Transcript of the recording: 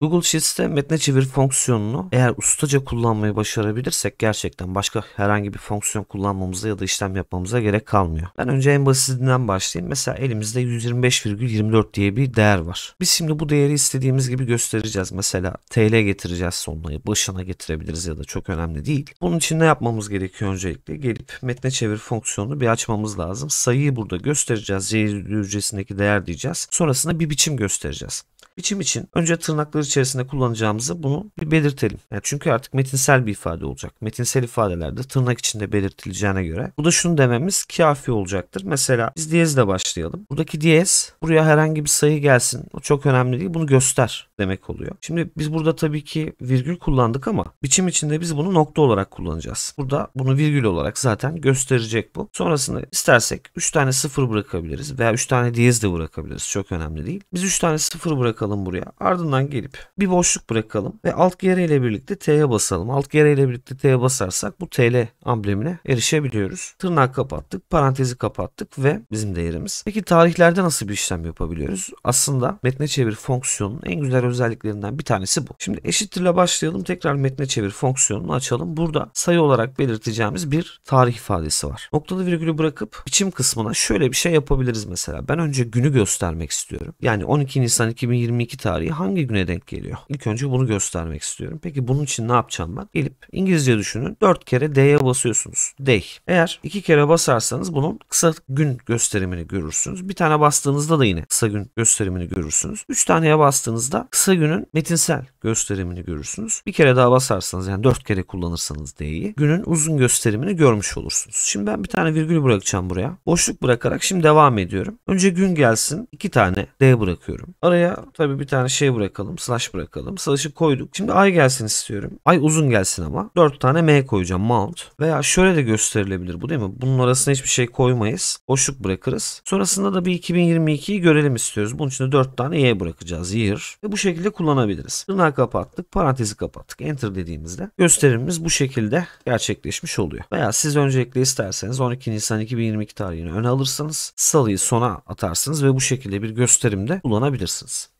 Google Sheets'te metne çevir fonksiyonunu eğer ustaca kullanmayı başarabilirsek gerçekten başka herhangi bir fonksiyon kullanmamıza ya da işlem yapmamıza gerek kalmıyor. Ben önce en basitinden başlayayım. Mesela elimizde 125,24 diye bir değer var. Biz şimdi bu değeri istediğimiz gibi göstereceğiz. Mesela TL getireceğiz sonuna, başına getirebiliriz ya da çok önemli değil. Bunun için ne yapmamız gerekiyor öncelikle? Gelip metne çevir fonksiyonunu bir açmamız lazım. Sayıyı burada göstereceğiz. C hücresindeki değer diyeceğiz. Sonrasında bir biçim göstereceğiz. Biçim için önce tırnaklar içerisinde kullanacağımızı bunu bir belirtelim. Yani çünkü artık metinsel bir ifade olacak. Metinsel ifadelerde tırnak içinde belirtileceğine göre. Bu da şunu dememiz kafi olacaktır. Mesela biz diyezle başlayalım. Buradaki diyez buraya herhangi bir sayı gelsin. O çok önemli değil. Bunu göster demek oluyor. Şimdi biz burada tabii ki virgül kullandık ama biçim içinde biz bunu nokta olarak kullanacağız. Burada bunu virgül olarak zaten gösterecek bu. Sonrasında istersek 3 tane sıfır bırakabiliriz veya 3 tane diyez de bırakabiliriz. Çok önemli değil. Biz 3 tane sıfır bırakalım bakalım buraya. Ardından gelip bir boşluk bırakalım ve alt geri ile birlikte T'ye basalım. Alt geri ile birlikte T'ye basarsak bu TL amblemine erişebiliyoruz. Tırnak kapattık, parantezi kapattık ve bizim değerimiz. Peki tarihlerde nasıl bir işlem yapabiliyoruz? Aslında metne çevir fonksiyonun en güzel özelliklerinden bir tanesi bu. Şimdi eşittirle başlayalım. Tekrar metne çevir fonksiyonunu açalım. Burada sayı olarak belirteceğimiz bir tarih ifadesi var. Noktalı virgülü bırakıp biçim kısmına şöyle bir şey yapabiliriz mesela. Ben önce günü göstermek istiyorum. Yani 12 Nisan 2020 2022 tarihi hangi güne denk geliyor? İlk önce bunu göstermek istiyorum. Peki bunun için ne yapacağım ben? Gelip İngilizce düşünün. 4 kere D'ye basıyorsunuz. Day. Eğer 2 kere basarsanız bunun kısa gün gösterimini görürsünüz. Bir tane bastığınızda da yine kısa gün gösterimini görürsünüz. 3 taneye bastığınızda kısa günün metinsel gösterimini görürsünüz. Bir kere daha basarsanız yani 4 kere kullanırsanız D'yi günün uzun gösterimini görmüş olursunuz. Şimdi ben bir tane virgül bırakacağım buraya. Boşluk bırakarak şimdi devam ediyorum. Önce gün gelsin. 2 tane D bırakıyorum. Araya tabii Tabii bir tane şey bırakalım. Slash bırakalım. Slash'ı koyduk. Şimdi ay gelsin istiyorum. Ay uzun gelsin ama. 4 tane M koyacağım. Mount. Veya şöyle de gösterilebilir bu değil mi? Bunun arasına hiçbir şey koymayız. Boşluk bırakırız. Sonrasında da bir 2022'yi görelim istiyoruz. Bunun için de 4 tane Y bırakacağız. Year. Ve bu şekilde kullanabiliriz. Tırnağı kapattık. Parantezi kapattık. Enter dediğimizde gösterimimiz bu şekilde gerçekleşmiş oluyor. Veya siz öncelikle isterseniz 12 Nisan 2022 tarihini öne alırsanız salıyı sona atarsınız ve bu şekilde bir gösterimde kullanabilirsiniz.